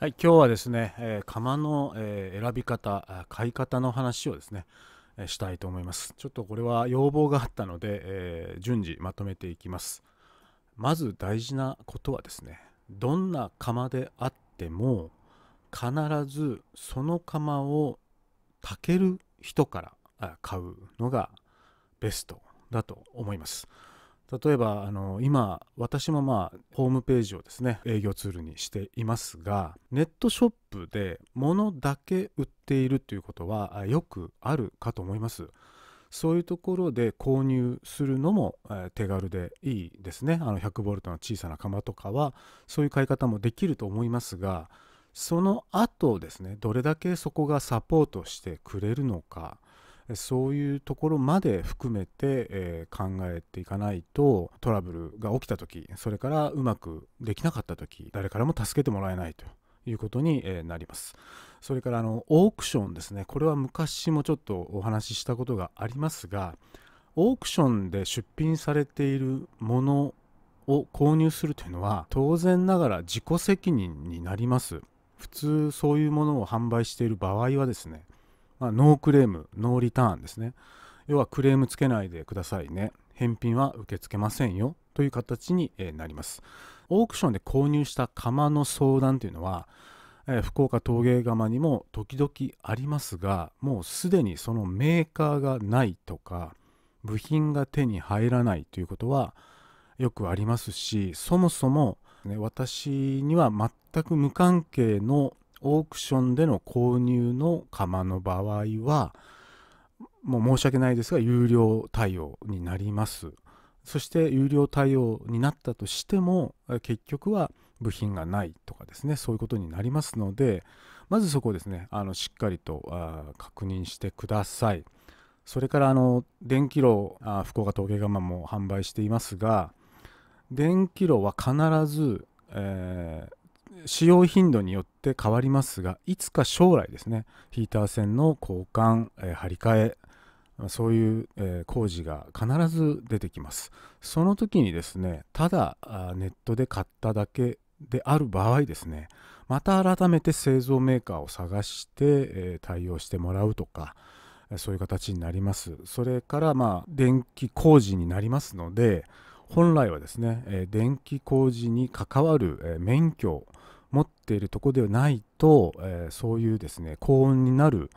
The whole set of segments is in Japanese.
はい、今日はですね、えー、釜の、えー、選び方、買い方の話をですね、えー、したいと思います。ちょっとこれは要望があったので、えー、順次まとめていきます。まず大事なことはですね、どんな釜であっても、必ずその釜を炊ける人から買うのがベストだと思います。例えばあの今私もまあホームページをですね営業ツールにしていますがネットショップで物だけ売っているということはよくあるかと思います。そういうところで購入するのも、え手軽でいいですね。あの100ボルトの小さな釜とかはそういう買い方もできると思いますがその後ですねどれだけそこがサポートしてくれるのかそういうところまで含めて、えー、考えていかないとトラブルが起きた時それからうまくできなかった時誰からも助けてもらえないということになります。それからあのオークションですねこれは昔もちょっとお話ししたことがありますがオークションで出品されているものを購入するというのは当然ながら自己責任になります普通そういうものを販売している場合はですねまあ、ノークレーム、ノーリターンですね。要はクレームつけないでくださいね。返品は受け付けませんよという形になります。オークションで購入した釜の相談というのは、え福岡陶芸窯にも時々ありますが、もうすでにそのメーカーがないとか、部品が手に入らないということはよくありますし、そもそも、ね、私には全く無関係のオークションでの購入の窯の場合は、もう申し訳ないですが、有料対応になります。そして有料対応になったとしても、結局は部品がないとかですね、そういうことになりますので、まずそこをですね、あのしっかりとあ確認してください。それからあの電気炉あ福岡陶芸窯も販売していますが電気炉は必ず、えー、使用頻度によって変わりますがいつか将来ですねヒーター線の交換、えー、張り替えそういう、えー、工事が必ず出てきますその時にですねただネットで買っただけである場合ですねまた改めて製造メーカーを探して、えー、対応してもらうとかそういう形になりますそれからまあ電気工事になりますので本来はですね、えー、電気工事に関わる、えー、免許持っているとこではないと、えー、そういうですね高温になる、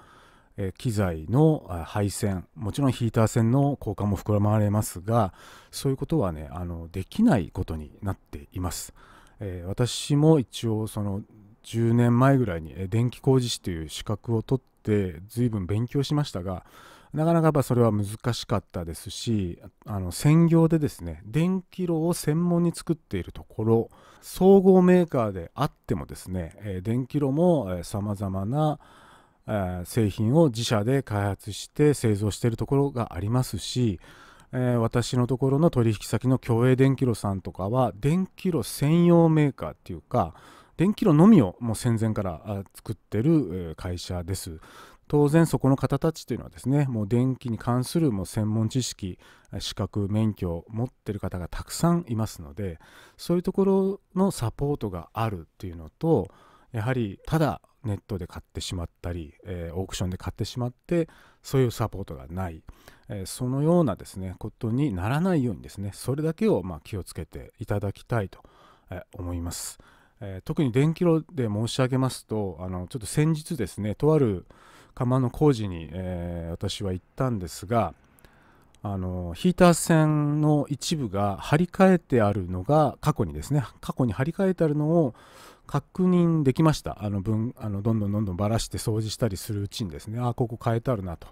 え機材の配線もちろんヒーター線の交換も膨らまれますがそういうことはねあのできないことになっています。え私も一応その10年前ぐらいに電気工事士という資格を取って随分勉強しましたがなかなかやっぱそれは難しかったですしあの専業でですね電気炉を専門に作っているところ総合メーカーであってもですね、電気炉もさまざまな製品を自社で開発して製造しているところがありますし、私のところの取引先の共栄電気炉さんとかは電気炉専用メーカーっていうか電気炉のみをもう戦前から作ってる会社です。当然そこの方たちというのはですねもう電気に関するもう専門知識資格免許を持ってる方がたくさんいますのでそういうところのサポートがあるっていうのとやはりただネットで買ってしまったり、えー、オークションで買ってしまってそういうサポートがない、えー、そのようなですねことにならないようにですねそれだけをま気をつけていただきたいと思います。えー、特に電気炉で申し上げますとあのちょっと先日ですねとある窯の工事に、えー、私は行ったんですがあのヒーター線の一部が張り替えてあるのが過去にですね過去に張り替えてあるのを確認できましたあの分あのどんどんどんどんばらして掃除したりするうちにですねあここ変えてあるなと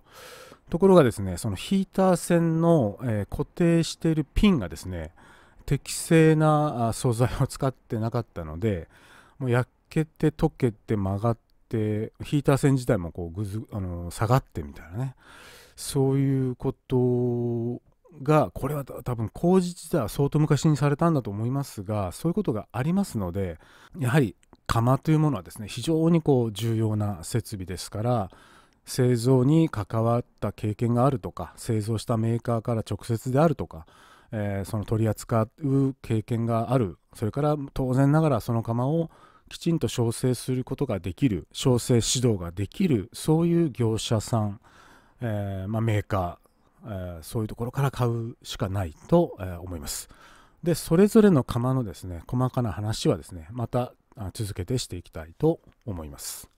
ところがですねそのヒーター線の、えー、固定しているピンがですね適正な素材を使ってなかったのでもう焼けて溶けて曲がってヒーター線自体もこうぐずあの下がってみたいなねそういうことがこれは多分工事自体は相当昔にされたんだと思いますがそういうことがありますのでやはり窯というものはですね非常にこう重要な設備ですから製造に関わった経験があるとか製造したメーカーから直接であるとかえー、その取り扱う経験があるそれから当然ながらその釜をきちんと調整することができる調整指導ができるそういう業者さん、えー、まあ、メーカー、えー、そういうところから買うしかないと、え思いますでそれぞれの釜のですね細かな話はですねまた続けてしていきたいと思います。